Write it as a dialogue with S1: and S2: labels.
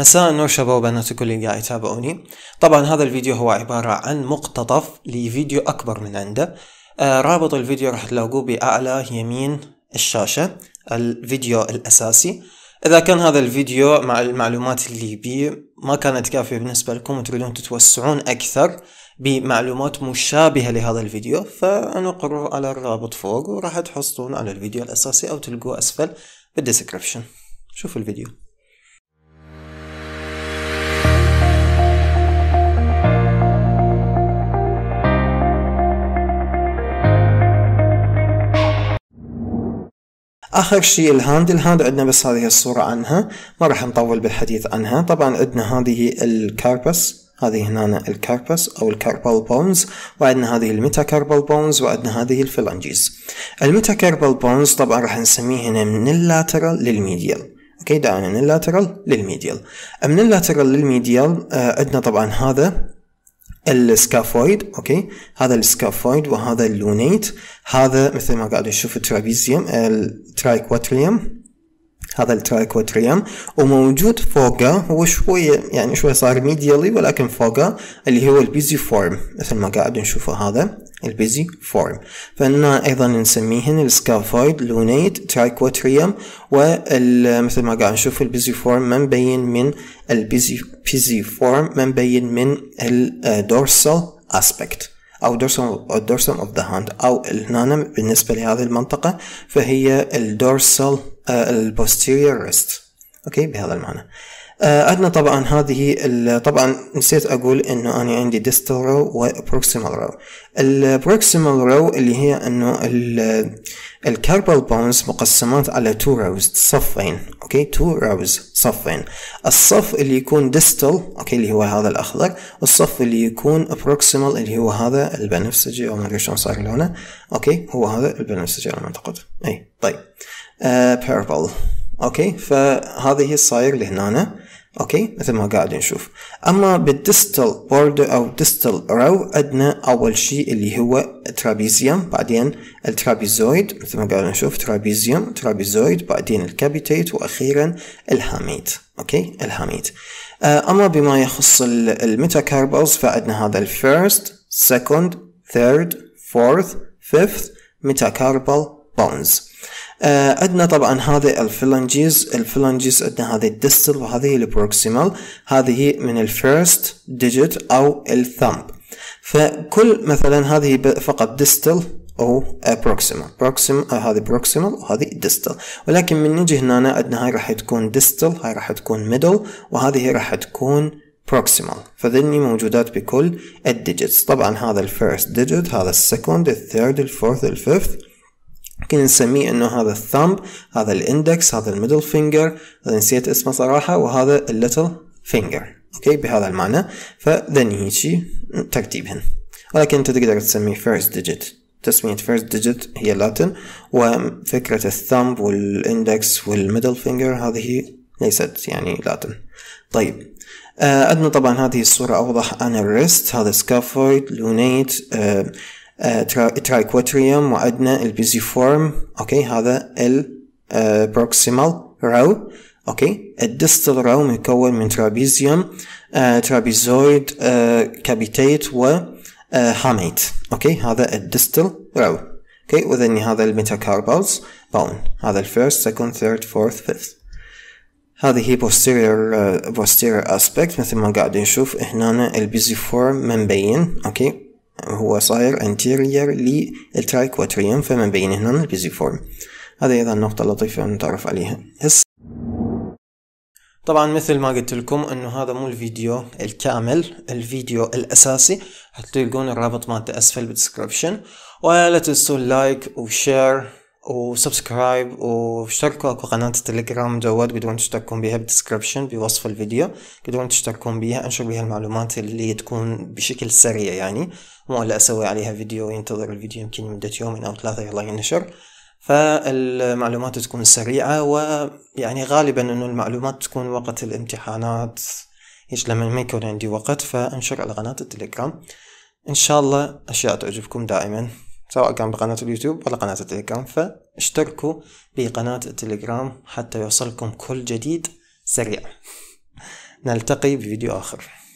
S1: مساء النور شباب وبنات كل اللي قاعد يتابعوني طبعا هذا الفيديو هو عبارة عن مقتطف لفيديو أكبر من عنده آه رابط الفيديو راح تلاقوه بأعلى يمين الشاشة الفيديو الأساسي إذا كان هذا الفيديو مع المعلومات اللي بيه ما كانت كافية بالنسبة لكم وتريدون تتوسعون أكثر بمعلومات مشابهة لهذا الفيديو فنقروا على الرابط فوق وراح تحصلون على الفيديو الأساسي أو تلقوه أسفل بالديسكربشن شوفوا الفيديو اخر شيء الهاند الهاند عندنا بس هذه الصورة عنها ما راح نطول بالحديث عنها طبعا عندنا هذه الكاربس هذه هنا الكاربس او الكاربال بونز وعندنا هذه الميتاكاربال بونز وعندنا هذه الميتا الميتاكاربال بونز طبعا راح نسميه هنا من اللاترال للميديال اوكي دعنا من اللاترال للميديال من اللاترال للميديال آه، عندنا طبعا هذا السكافويد اوكي هذا السكافويد وهذا اللونيت هذا مثل ما قاعد نشوف الترابيزيوم الترايكواتريوم هذا الترايكوتريم وموجود فوقه هو شوية يعني شوية صار ميديالي ولكن فوقه اللي هو البيزي فورم مثل ما قاعد نشوفه هذا البيزي فورم فإنا أيضا نسميهن السكافويد لونيت ترايكوتريم ومثل ما قاعد نشوف البيزي فورم ما مبين من البيزي بيزي فورم ما مبين من الدورسال اسبكت أو دورسوم أوف ذا هاند أو هنا بالنسبة لهذه المنطقة فهي الدورسال البوستيريور ريست أوكي بهذا المعنى عندنا آه، طبعا هذه طبعا نسيت اقول انه انا عندي ديستال رو وبروكسيمال رو البروكسيمال رو اللي هي انه الكاربال بونز مقسمات على تو روز صفين اوكي تو روز صفين الصف اللي يكون ديستال اوكي اللي هو هذا الاخضر والصف اللي يكون بروكسيمال اللي هو هذا البنفسجي او ما ادري شلون صار لونه اوكي هو هذا البنفسجي على ما اعتقد اي طيب بيربل آه، uh, اوكي فهذه هي الصاير اللي لهنا اوكي مثل ما قاعد نشوف اما بالديستال بوردر او ديستال رو عندنا اول شيء اللي هو ترابيزيوم بعدين الترابيزويد مثل ما قاعد نشوف ترابيزيوم ترابيزويد بعدين الكابيتيت واخيرا الهاميد اوكي الهاميد آه، اما بما يخص الميتاكاربلز فعندنا هذا الفيرست second third fourth fifth metacarpal بونز آه عندنا طبعا هذه الفلانجيز الفلانجيز عندنا هذه الدستل وهذه البروكسيمال هذه من الفيرست ديجيت او الثامب فكل مثلا هذه فقط ديستل او بروكسيمال آه، بروكسيم هذه بروكسيمال وهذه ديستل ولكن من نجي هنا عندنا هاي راح تكون ديستل هاي راح تكون ميدل وهذه راح تكون بروكسيمال فذني موجودات بكل الديجيتس طبعا هذا الفيرست ديجيت هذا السكند الثيرد الفورث الفيفث ممكن نسميه انه هذا الثامب هذا الاندكس هذا الميدل فينجر اذا نسيت اسمه صراحة وهذا الليتل فينجر اوكي بهذا المعنى فذن هيجي ترتيبهن ولكن انت تقدر تسميه فيرست ديجيت تسمية فيرست ديجيت هي لاتن وفكرة الثامب والاندكس والميدل فينجر هذه ليست يعني لاتن طيب آه، عندنا طبعا هذه الصورة أوضح أنا الريست هذا سكافويد لونيت آه آه، ترايكوتريوم وعندنا البيزيفورم اوكي هذا البروكسيمال رو آه، اوكي الدستال رو مكون من ترابيزيوم آه، ترابيزويد كابيتيت و هاميت اوكي هذا الدستال رو اوكي وذني هذا الميتاكاربالز بون هذا الفيرست سكند ثيرد فورث فيث هذه هي posterior uh, posterior aspect مثل ما قاعدين نشوف هنا البيزيفورم فورم منبين اوكي هو صاير انتيرير للترايكواتريوم فمن هنا البيزيفورم هذا أيضا نقطة لطيفة نتعرف عليها هس طبعا مثل ما قلت لكم انه هذا مو الفيديو الكامل الفيديو الاساسي حتلقون الرابط مالته اسفل بالدسكربشن ولا تنسوا اللايك وشير وسبسكرايب واشتركوا اكو قناة التليجرام جوات تقدرون تشتركون بيها بالدسكربشن بوصف الفيديو تقدرون تشتركون بيها انشر بيها المعلومات اللي تكون بشكل سريع يعني مو الا اسوي عليها فيديو وينتظر الفيديو يمكن مدة يومين او ثلاثة يلا ينشر فالمعلومات تكون سريعة ويعني غالبا انه المعلومات تكون وقت الامتحانات ايش لما ما يكون عندي وقت فانشر على قناة التليجرام ان شاء الله اشياء تعجبكم دائما سواء كان بقناة اليوتيوب ولا قناة التليجرام فاشتركوا بقناة التليجرام حتى يوصلكم كل جديد سريع نلتقي بفيديو آخر